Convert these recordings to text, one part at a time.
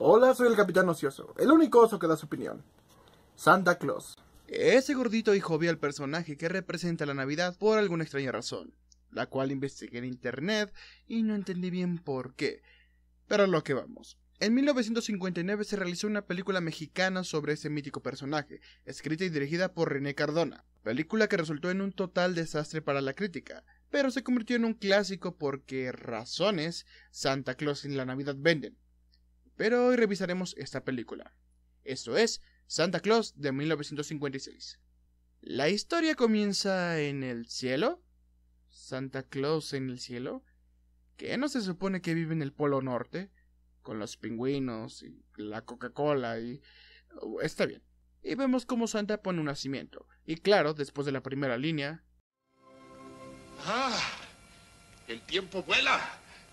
Hola, soy el Capitán Ocioso, el único oso que da su opinión. Santa Claus. Ese gordito y jovial personaje que representa la Navidad por alguna extraña razón, la cual investigué en internet y no entendí bien por qué. Pero a lo que vamos. En 1959 se realizó una película mexicana sobre ese mítico personaje, escrita y dirigida por René Cardona, película que resultó en un total desastre para la crítica, pero se convirtió en un clásico porque razones Santa Claus y la Navidad venden, pero hoy revisaremos esta película. Esto es Santa Claus de 1956. La historia comienza en el cielo. Santa Claus en el cielo. Que no se supone que vive en el Polo Norte, con los pingüinos y la Coca-Cola y... Oh, está bien. Y vemos cómo Santa pone un nacimiento. Y claro, después de la primera línea... ¡Ah! El tiempo vuela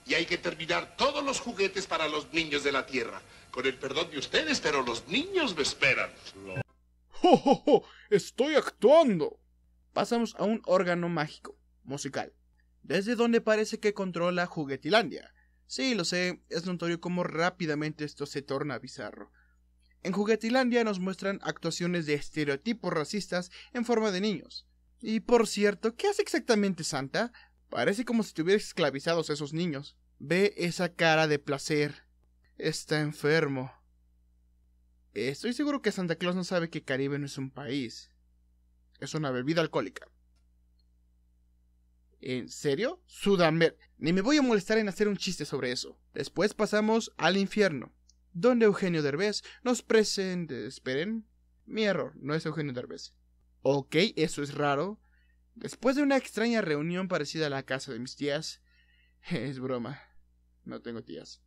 y hay que terminar todos los juguetes para los niños de la Tierra. Con el perdón de ustedes, pero los niños me esperan. ¡Jo, jo, estoy actuando! Pasamos a un órgano mágico, musical, desde donde parece que controla Juguetilandia. Sí, lo sé, es notorio cómo rápidamente esto se torna bizarro. En Juguetilandia nos muestran actuaciones de estereotipos racistas en forma de niños. Y por cierto, ¿qué hace exactamente Santa? Parece como si estuvieran esclavizados esos niños. Ve esa cara de placer. Está enfermo. Estoy seguro que Santa Claus no sabe que Caribe no es un país. Es una bebida alcohólica. ¿En serio? Sudamer. Ni me voy a molestar en hacer un chiste sobre eso. Después pasamos al infierno, donde Eugenio Derbez nos presenta. Esperen. Mi error, no es Eugenio Derbez. Ok, eso es raro, Después de una extraña reunión parecida a la casa de mis tías, es broma, no tengo tías.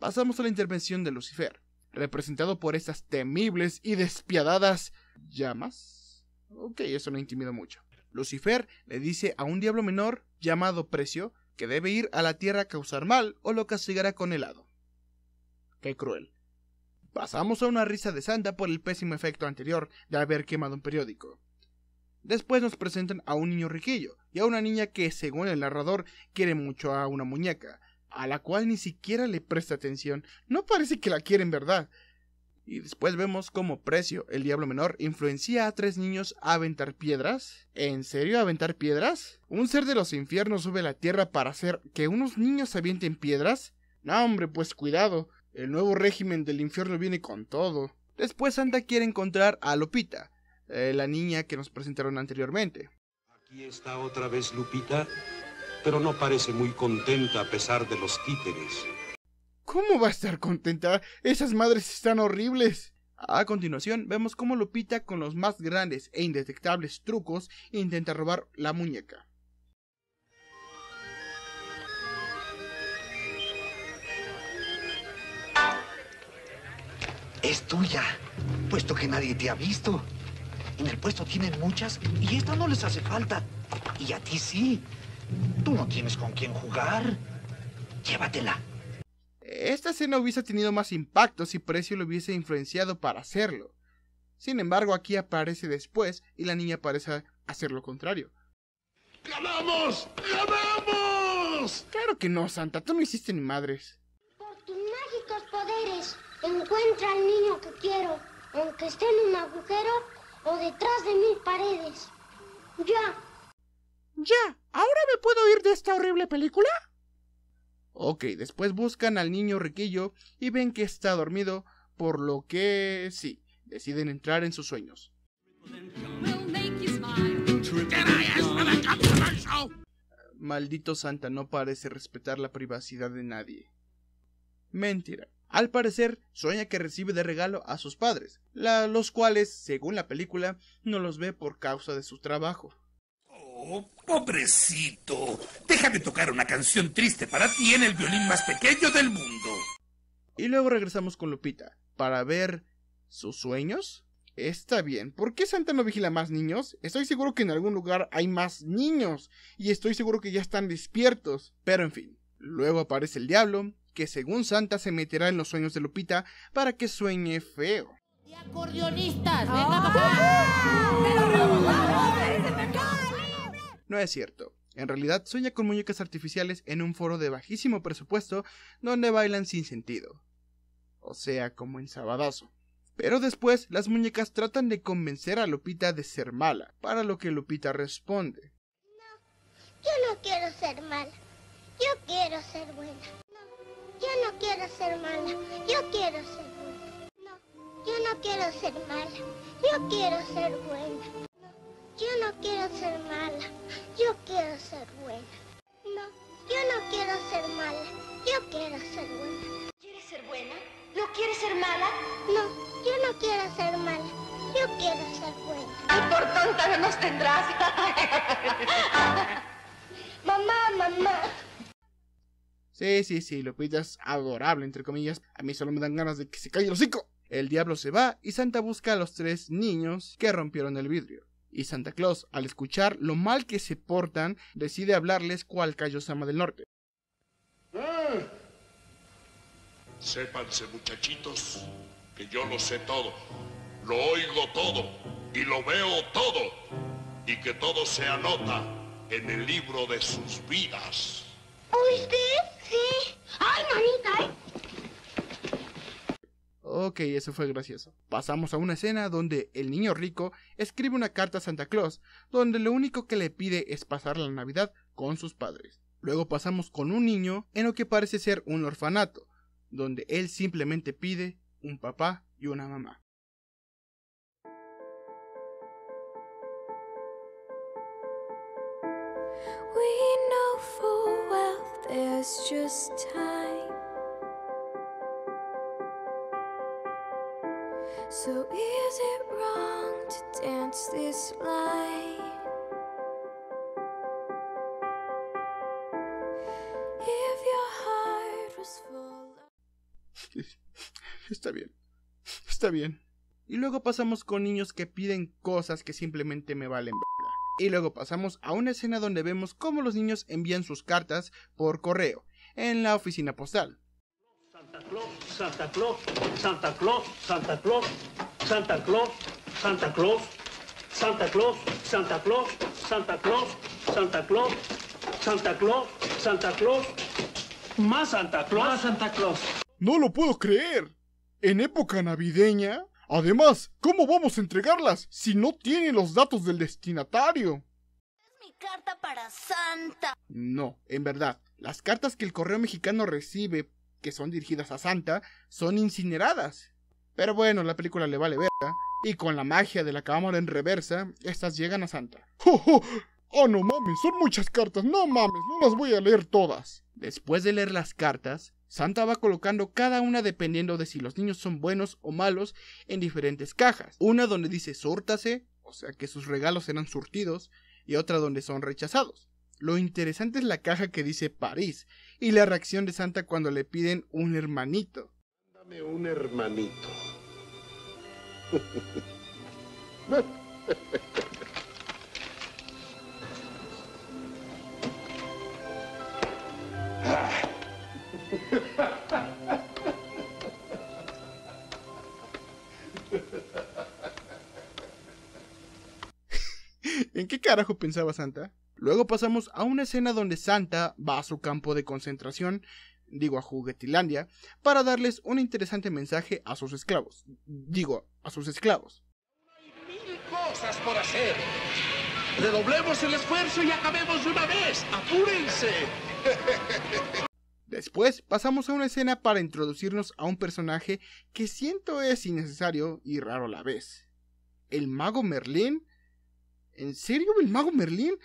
Pasamos a la intervención de Lucifer, representado por estas temibles y despiadadas llamas. Ok, eso no intimida mucho. Lucifer le dice a un diablo menor, llamado Precio, que debe ir a la tierra a causar mal o lo castigará con helado. Qué cruel. Pasamos a una risa de Santa por el pésimo efecto anterior de haber quemado un periódico. Después nos presentan a un niño riquillo y a una niña que, según el narrador, quiere mucho a una muñeca, a la cual ni siquiera le presta atención. No parece que la quieren, en verdad. Y después vemos cómo Precio, el diablo menor, influencia a tres niños a aventar piedras. ¿En serio a aventar piedras? ¿Un ser de los infiernos sube a la tierra para hacer que unos niños avienten piedras? No, hombre, pues cuidado. El nuevo régimen del infierno viene con todo. Después Santa quiere encontrar a Lopita, eh, la niña que nos presentaron anteriormente. Aquí está otra vez Lupita, pero no parece muy contenta a pesar de los títeres. ¿Cómo va a estar contenta? Esas madres están horribles. A continuación, vemos cómo Lupita, con los más grandes e indetectables trucos, intenta robar la muñeca. Es tuya, puesto que nadie te ha visto. En el puesto tienen muchas y esta no les hace falta. Y a ti sí. Tú no tienes con quién jugar. Llévatela. Esta escena hubiese tenido más impacto si Precio lo hubiese influenciado para hacerlo. Sin embargo, aquí aparece después y la niña parece hacer lo contrario. ¡Ganamos! ¡Ganamos! Claro que no, Santa, tú no hiciste ni madres. Por tus mágicos poderes, encuentra al niño que quiero. Aunque esté en un agujero, o detrás de mil paredes. Ya. Ya, ¿ahora me puedo ir de esta horrible película? Ok, después buscan al niño riquillo y ven que está dormido, por lo que sí, deciden entrar en sus sueños. Maldito Santa no parece respetar la privacidad de nadie. Mentira, al parecer, sueña que recibe de regalo a sus padres, los cuales, según la película, no los ve por causa de su trabajo. Oh, pobrecito. Déjame tocar una canción triste para ti en el violín más pequeño del mundo. Y luego regresamos con Lupita para ver sus sueños. Está bien, ¿por qué Santa no vigila más niños? Estoy seguro que en algún lugar hay más niños y estoy seguro que ya están despiertos. Pero en fin, luego aparece el diablo que según Santa se meterá en los sueños de Lupita para que sueñe feo. No es cierto. En realidad sueña con muñecas artificiales en un foro de bajísimo presupuesto donde bailan sin sentido. O sea, como en Sabadazo. Pero después las muñecas tratan de convencer a Lupita de ser mala, para lo que Lupita responde. No, yo no quiero ser mala, yo quiero ser buena. Yo no quiero ser mala, yo quiero ser buena. No, yo no quiero ser mala, yo quiero ser buena. yo no quiero ser mala, yo quiero ser buena. No, yo no quiero ser mala, yo quiero ser buena. ¿Quieres ser buena? ¿No quieres ser mala? No, yo no quiero ser mala, yo quiero ser buena. Ay, por tonta no nos tendrás. mamá, mamá. Sí, sí, sí, lo es adorable, entre comillas. A mí solo me dan ganas de que se calle el hocico. El diablo se va y Santa busca a los tres niños que rompieron el vidrio. Y Santa Claus, al escuchar lo mal que se portan, decide hablarles cual Kaiosama del Norte. ¡Ah! Sépanse, muchachitos, que yo lo sé todo, lo oigo todo y lo veo todo, y que todo se anota en el libro de sus vidas. ¿Oíste? ¡Ay, manita, Ok, eso fue gracioso. Pasamos a una escena donde el niño rico escribe una carta a Santa Claus, donde lo único que le pide es pasar la Navidad con sus padres. Luego pasamos con un niño en lo que parece ser un orfanato, donde él simplemente pide un papá y una mamá. So is it wrong to dance this line? If your heart was full Está bien. Está bien. Y luego pasamos con niños que piden cosas que simplemente me valen. Y luego pasamos a una escena donde vemos cómo los niños envían sus cartas por correo en la oficina postal. Santa Claus, Santa Claus, Santa Claus, Santa Claus, Santa Claus, Santa Claus, Santa Claus, Santa Claus, Santa Claus, Santa Claus, Santa Claus, más Santa Claus, más Santa Claus. No lo puedo creer. En época navideña, Además, ¿cómo vamos a entregarlas si no tiene los datos del destinatario? Es mi carta para Santa. No, en verdad, las cartas que el correo mexicano recibe, que son dirigidas a Santa, son incineradas. Pero bueno, la película le vale verga, y con la magia de la cámara en reversa, estas llegan a Santa. ¡Oh, oh no mames! Son muchas cartas, no mames, no las voy a leer todas. Después de leer las cartas, Santa va colocando cada una dependiendo de si los niños son buenos o malos en diferentes cajas. Una donde dice sórtase, o sea que sus regalos serán surtidos, y otra donde son rechazados. Lo interesante es la caja que dice París y la reacción de Santa cuando le piden un hermanito. un hermanito. ¿En qué carajo pensaba Santa? Luego pasamos a una escena donde Santa va a su campo de concentración, digo a Juguetilandia, para darles un interesante mensaje a sus esclavos. Digo, a sus esclavos. Hay mil cosas por hacer. Redoblemos el esfuerzo y acabemos de una vez. ¡Apúrense! Después pasamos a una escena para introducirnos a un personaje que siento es innecesario y raro a la vez. El mago Merlín. ¿En serio el mago Merlín?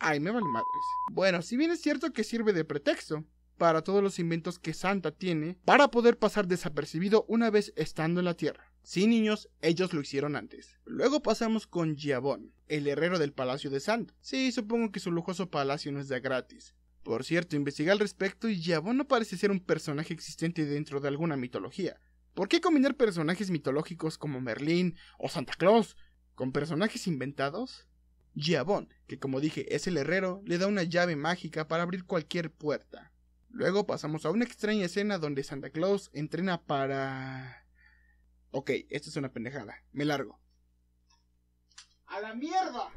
Ay, me vale madres. Bueno, si bien es cierto que sirve de pretexto para todos los inventos que Santa tiene para poder pasar desapercibido una vez estando en la Tierra. Sí, niños, ellos lo hicieron antes. Luego pasamos con Giabón, el herrero del palacio de Santa. Sí, supongo que su lujoso palacio no es de gratis por cierto, investiga al respecto y Giabón no parece ser un personaje existente dentro de alguna mitología. ¿Por qué combinar personajes mitológicos como Merlín o Santa Claus con personajes inventados? Giabón, que como dije es el herrero, le da una llave mágica para abrir cualquier puerta. Luego pasamos a una extraña escena donde Santa Claus entrena para... Ok, esto es una pendejada, me largo. ¡A la mierda!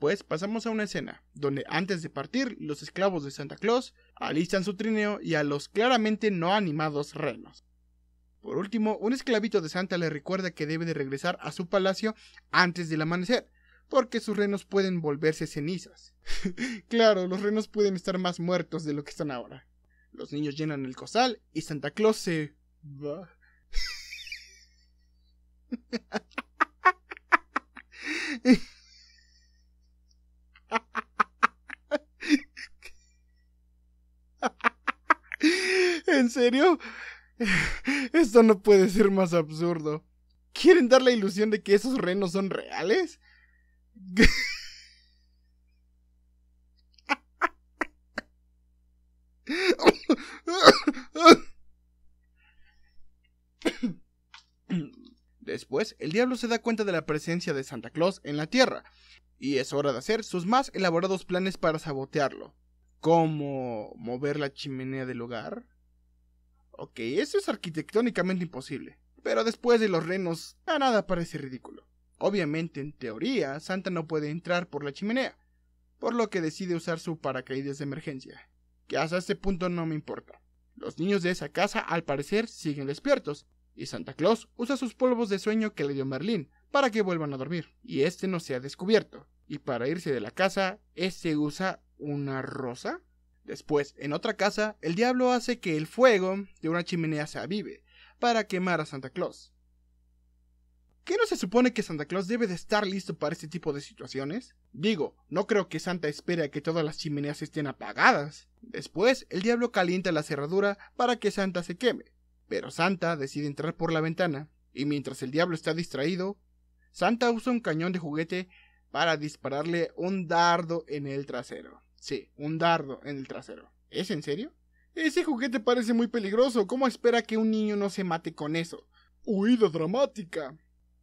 Pues pasamos a una escena, donde antes de partir, los esclavos de Santa Claus alistan su trineo y a los claramente no animados renos. Por último, un esclavito de Santa le recuerda que debe de regresar a su palacio antes del amanecer, porque sus renos pueden volverse cenizas. claro, los renos pueden estar más muertos de lo que están ahora. Los niños llenan el costal y Santa Claus se... va. ¿En serio? Esto no puede ser más absurdo. ¿Quieren dar la ilusión de que esos renos son reales? Después, el diablo se da cuenta de la presencia de Santa Claus en la Tierra, y es hora de hacer sus más elaborados planes para sabotearlo. ¿Cómo mover la chimenea del hogar? Ok, eso es arquitectónicamente imposible, pero después de los renos, a nada parece ridículo. Obviamente, en teoría, Santa no puede entrar por la chimenea, por lo que decide usar su paracaídas de emergencia, que hasta este punto no me importa. Los niños de esa casa, al parecer, siguen despiertos, y Santa Claus usa sus polvos de sueño que le dio Merlín para que vuelvan a dormir, y este no se ha descubierto. Y para irse de la casa, este usa una rosa Después, en otra casa, el diablo hace que el fuego de una chimenea se avive para quemar a Santa Claus. ¿Qué no se supone que Santa Claus debe de estar listo para este tipo de situaciones? Digo, no creo que Santa espere a que todas las chimeneas estén apagadas. Después, el diablo calienta la cerradura para que Santa se queme, pero Santa decide entrar por la ventana, y mientras el diablo está distraído, Santa usa un cañón de juguete para dispararle un dardo en el trasero. Sí, un dardo en el trasero. ¿Es en serio? Ese juguete parece muy peligroso. ¿Cómo espera que un niño no se mate con eso? Huida dramática.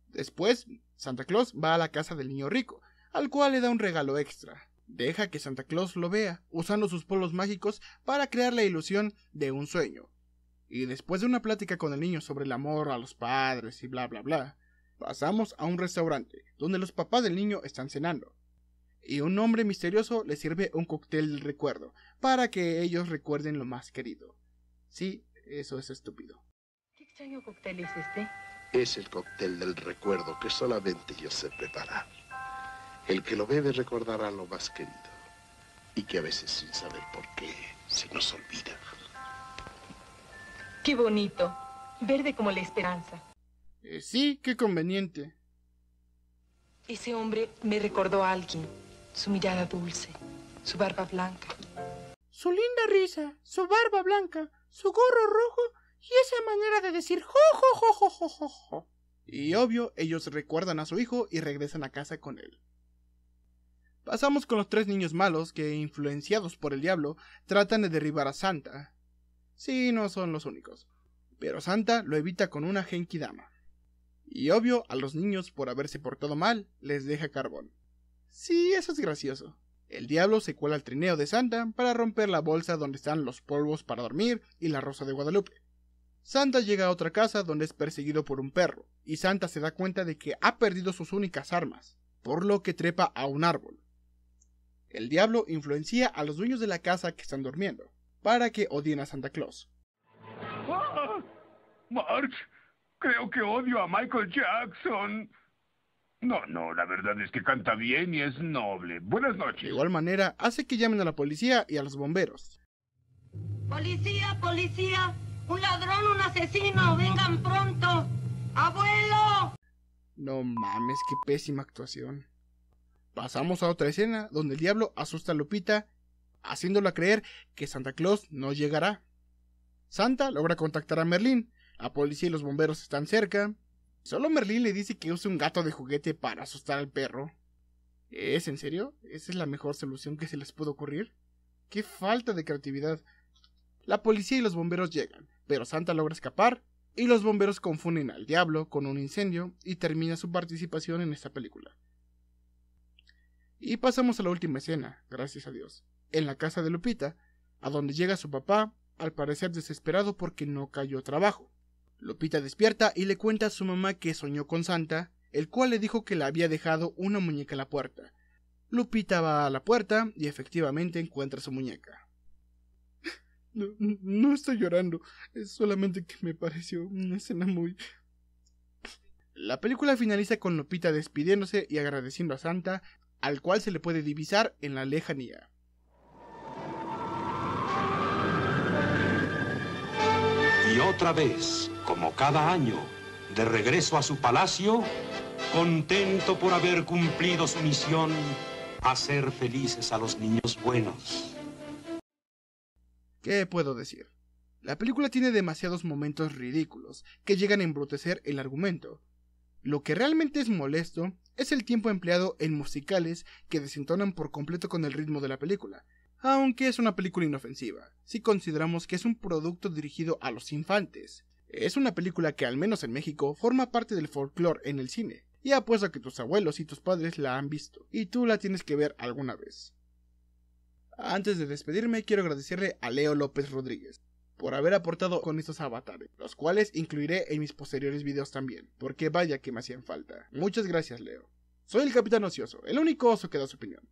Después, Santa Claus va a la casa del niño rico, al cual le da un regalo extra. Deja que Santa Claus lo vea, usando sus polos mágicos para crear la ilusión de un sueño. Y después de una plática con el niño sobre el amor a los padres y bla bla bla, pasamos a un restaurante, donde los papás del niño están cenando y un hombre misterioso le sirve un cóctel del recuerdo, para que ellos recuerden lo más querido. Sí, eso es estúpido. ¿Qué extraño cóctel es este? Es el cóctel del recuerdo que solamente yo sé preparar. El que lo bebe recordará lo más querido, y que a veces sin saber por qué se nos olvida. Qué bonito, verde como la esperanza. Eh, sí, qué conveniente. Ese hombre me recordó a alguien su mirada dulce, su barba blanca. Su linda risa, su barba blanca, su gorro rojo y esa manera de decir jo, Y obvio, ellos recuerdan a su hijo y regresan a casa con él. Pasamos con los tres niños malos que, influenciados por el diablo, tratan de derribar a Santa. Sí, no son los únicos. Pero Santa lo evita con una dama. Y obvio, a los niños, por haberse portado mal, les deja carbón. Sí, eso es gracioso. El diablo se cuela al trineo de Santa para romper la bolsa donde están los polvos para dormir y la rosa de Guadalupe. Santa llega a otra casa donde es perseguido por un perro, y Santa se da cuenta de que ha perdido sus únicas armas, por lo que trepa a un árbol. El diablo influencia a los dueños de la casa que están durmiendo, para que odien a Santa Claus. Ah, March, creo que odio a Michael Jackson. No, no, la verdad es que canta bien y es noble. Buenas noches. De igual manera, hace que llamen a la policía y a los bomberos. Policía, policía, un ladrón, un asesino, vengan pronto. Abuelo. No mames, qué pésima actuación. Pasamos a otra escena donde el diablo asusta a Lupita, haciéndola creer que Santa Claus no llegará. Santa logra contactar a Merlín, la policía y los bomberos están cerca, Solo Merlín le dice que use un gato de juguete para asustar al perro. ¿Es en serio? ¿Esa es la mejor solución que se les pudo ocurrir? ¡Qué falta de creatividad! La policía y los bomberos llegan, pero Santa logra escapar y los bomberos confunden al diablo con un incendio y termina su participación en esta película. Y pasamos a la última escena, gracias a Dios, en la casa de Lupita, a donde llega su papá, al parecer desesperado porque no cayó trabajo. Lupita despierta y le cuenta a su mamá que soñó con Santa, el cual le dijo que le había dejado una muñeca en la puerta. Lupita va a la puerta y efectivamente encuentra su muñeca. No, no estoy llorando, es solamente que me pareció una escena muy... La película finaliza con Lupita despidiéndose y agradeciendo a Santa, al cual se le puede divisar en la lejanía. Y otra vez, como cada año, de regreso a su palacio, contento por haber cumplido su misión, hacer felices a los niños buenos. ¿Qué puedo decir? La película tiene demasiados momentos ridículos que llegan a embrutecer el argumento. Lo que realmente es molesto es el tiempo empleado en musicales que desentonan por completo con el ritmo de la película, aunque es una película inofensiva, si consideramos que es un producto dirigido a los infantes. Es una película que al menos en México forma parte del folclore en el cine, y apuesto a que tus abuelos y tus padres la han visto, y tú la tienes que ver alguna vez. Antes de despedirme, quiero agradecerle a Leo López Rodríguez por haber aportado con estos avatares, los cuales incluiré en mis posteriores videos también, porque vaya que me hacían falta. Muchas gracias, Leo. Soy el Capitán Ocioso, el único oso que da su opinión.